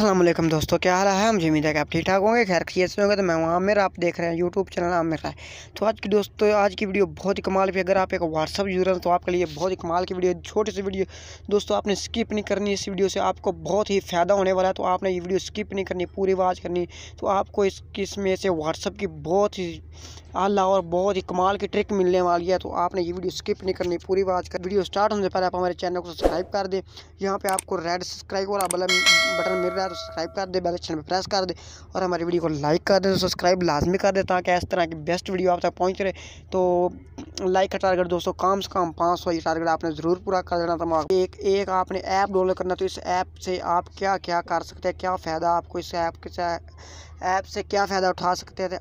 असलम दोस्तों क्या हाल है मुझे उम्मीद है आप ठीक ठाक होंगे खैर खेत से होंगे तो मैं हूँ आमिर आप देख रहे हैं यूट्यूब चैनल आमिर है तो आज की दोस्तों आज की वीडियो बहुत ही कमाल की अगर आप एक व्हाट्सअप यूजर हैं तो आपके लिए बहुत ही कमाल की वीडियो छोटी सी वीडियो दोस्तों आपने स्किप नहीं करनी इस वीडियो से आपको बहुत ही फ़ायदा होने वाला है तो आपने ये वीडियो स्किप नहीं करनी पूरी वाच करनी तो आपको इस किसमें से व्हाट्सअप की बहुत ही अल्लाह और बहुत ही कमाल की ट्रिक मिलने वाली है तो आपने ये वीडियो स्किप नहीं करनी पूरी वाच कर वीडियो स्टार्ट होने से पहले आप हमारे चैनल को सब्सक्राइब कर दें यहाँ पर आपको रेड सब्सक्राइब और बटन मिल रहा है तो सब्सक्राइब कर दे बेल आइकन पर प्रेस कर दे और हमारी वीडियो को लाइक कर दे तो सब्सक्राइब लाजमी कर दे ताकि इस तरह की बेस्ट वीडियो आप तक पहुँच रहे तो लाइक का टारगेट दोस्तों कम से कम पाँच सौ ये टारगेट आपने ज़रूर पूरा कर देना था एक एक आपने ऐप डाउनलोड करना तो इस ऐप से आप क्या क्या कर सकते हैं क्या फ़ायदा आपको इस ऐप के ऐप से क्या फ़ायदा उठा सकते हैं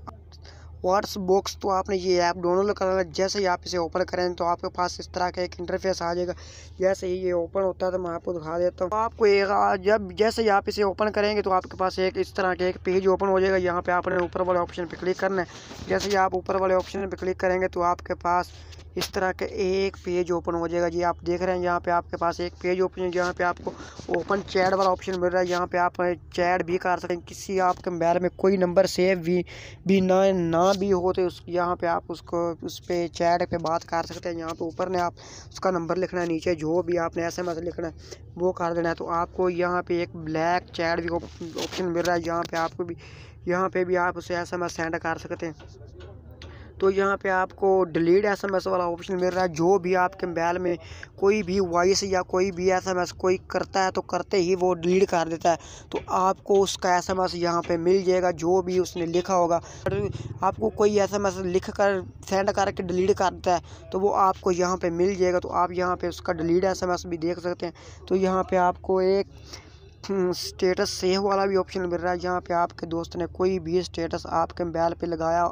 व्हाट्स बॉक्स तो आपने ये ऐप डाउनलोड कर लेना जैसे ही आप इसे ओपन करें तो आपके पास इस तरह का एक इंटरफेस आ जाएगा जैसे ही ये ओपन होता है तो मैं आपको दिखा देता हूँ आपको एक जब जैसे ही आप इसे ओपन करेंगे तो आपके पास एक इस तरह का एक पेज ओपन हो जाएगा यहाँ पर आपने ऊपर वाले ऑप्शन पर क्लिक करना है जैसे ही आप ऊपर वाले ऑप्शन पर क्लिक करेंगे तो आपके पास इस तरह का एक पेज ओपन हो जाएगा जी आप देख रहे हैं यहाँ पे आपके पास एक पेज ओपन है यहाँ पे आपको ओपन चैट वाला ऑप्शन मिल रहा है यहाँ पे आप चैट भी कर सकते हैं किसी आपके मोबाइल में कोई नंबर सेव भी भी ना ना भी हो तो उस यहाँ पे आप उसको उस पर चैट पे बात कर सकते हैं यहाँ पे ऊपर ने आप उसका नंबर लिखना है नीचे जो भी आपने एस एम एस लिखना है वो कर देना है तो आपको यहाँ पे एक ब्लैक चैट भी ऑप्शन मिल रहा है यहाँ पर आपको भी यहाँ पर भी आप उसे एस एम एस सेंड कर सकते हैं तो यहाँ पे आपको डिलीट एस एम एस वाला ऑप्शन मिल रहा है जो भी आपके मोबाइल में कोई भी वॉइस या कोई भी एस एम एस कोई करता है तो करते ही वो डिलीट कर देता है तो आपको उसका एस एम एस यहाँ पर मिल जाएगा जो भी उसने लिखा होगा आपको कोई एस एम एस लिख कर सेंड करके डिलीट कर देता है तो वो आपको यहाँ पर मिल जाएगा तो आप यहाँ पर उसका डिलीट एस एम एस भी देख सकते हैं तो यहाँ पर आपको एक स्टेटस हम्म, सेव वाला भी ऑप्शन मिल रहा है जहाँ पे आपके दोस्त ने कोई भी स्टेटस आपके मोबाइल पे लगाया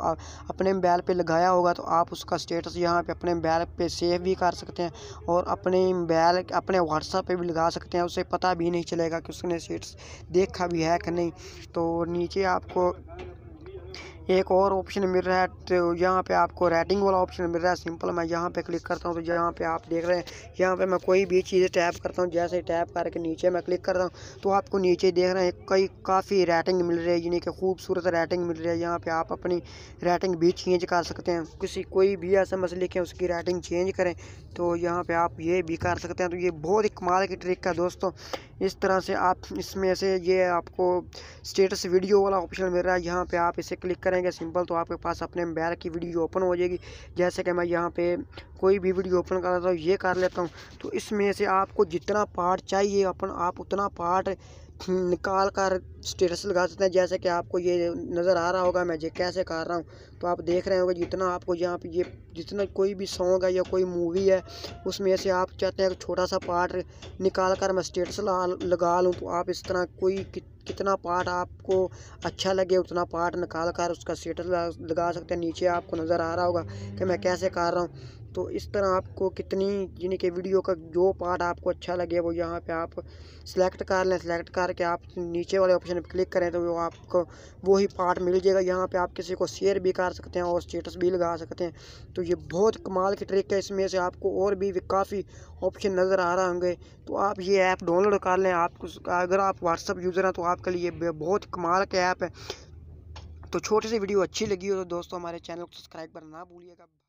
अपने मोबाइल पे लगाया होगा तो आप उसका स्टेटस यहाँ पे अपने मोबाइल पे सेव भी कर सकते हैं और अपने मोबाइल अपने व्हाट्सएप पे भी लगा सकते हैं उसे पता भी नहीं चलेगा कि उसने स्टेटस देखा भी है कि नहीं तो नीचे आपको एक और ऑप्शन मिल रहा है तो यहाँ पे आपको राइटिंग वाला ऑप्शन मिल रहा है सिंपल मैं यहाँ पे क्लिक करता हूँ तो यहाँ पे आप देख रहे हैं यहाँ पे मैं कोई भी चीज़ टैप करता हूँ जैसे टैप करके नीचे मैं क्लिक करता हूँ तो आपको नीचे देख रहे हैं कई काफ़ी रेटिंग मिल रही है यानी कि खूबसूरत रेटिंग मिल रही है यहाँ पर आप अपनी रेटिंग भी चेंज कर सकते हैं किसी कोई भी ऐसा मसले के उसकी रेटिंग चेंज करें तो यहाँ पर आप ये भी कर सकते हैं तो ये बहुत ही कमाल की ट्रिक है दोस्तों इस तरह से आप इसमें से ये आपको स्टेटस वीडियो वाला ऑप्शन मिल रहा है यहाँ पे आप इसे क्लिक करेंगे सिंपल तो आपके पास अपने मोबाइल की वीडियो ओपन हो जाएगी जैसे कि मैं यहाँ पे कोई भी वीडियो ओपन कर लेता हूँ ये कर लेता हूँ तो इसमें से आपको जितना पार्ट चाहिए अपन आप उतना पार्ट निकाल कर स्टेटस लगा सकते हैं जैसे कि आपको ये नज़र आ रहा होगा मैं ये कैसे कर रहा हूँ तो आप देख रहे होंगे जितना आपको यहाँ पे ये जितना कोई भी सॉन्ग है या कोई मूवी है उसमें से आप चाहते हैं छोटा सा पार्ट निकाल कर मैं स्टेटस लगा लूँ तो आप इस तरह कोई कि, कितना पार्ट आपको अच्छा लगे उतना पार्ट निकाल कर उसका स्टेटस लगा सकते हैं नीचे आपको नज़र आ रहा होगा कि मैं कैसे कर रहा हूँ तो इस तरह आपको कितनी यानी कि वीडियो का जो पार्ट आपको अच्छा लगे वो यहाँ पे आप सिलेक्ट कर लें सिलेक्ट करके आप नीचे वाले ऑप्शन पर क्लिक करें तो वो आपको वो ही पार्ट मिल जाएगा यहाँ पे आप किसी को शेयर भी कर सकते हैं और स्टेटस भी लगा सकते हैं तो ये बहुत कमाल की ट्रिक है इसमें से आपको और भी काफ़ी ऑप्शन नज़र आ रहे होंगे तो आप ये ऐप डाउनलोड कर लें आप अगर आप व्हाट्सअप यूज़र हैं तो आपके लिए बहुत कमाल का ऐप है तो छोटी सी वीडियो अच्छी लगी हो तो दोस्तों हमारे चैनल को सब्सक्राइब करना ना भूलिएगा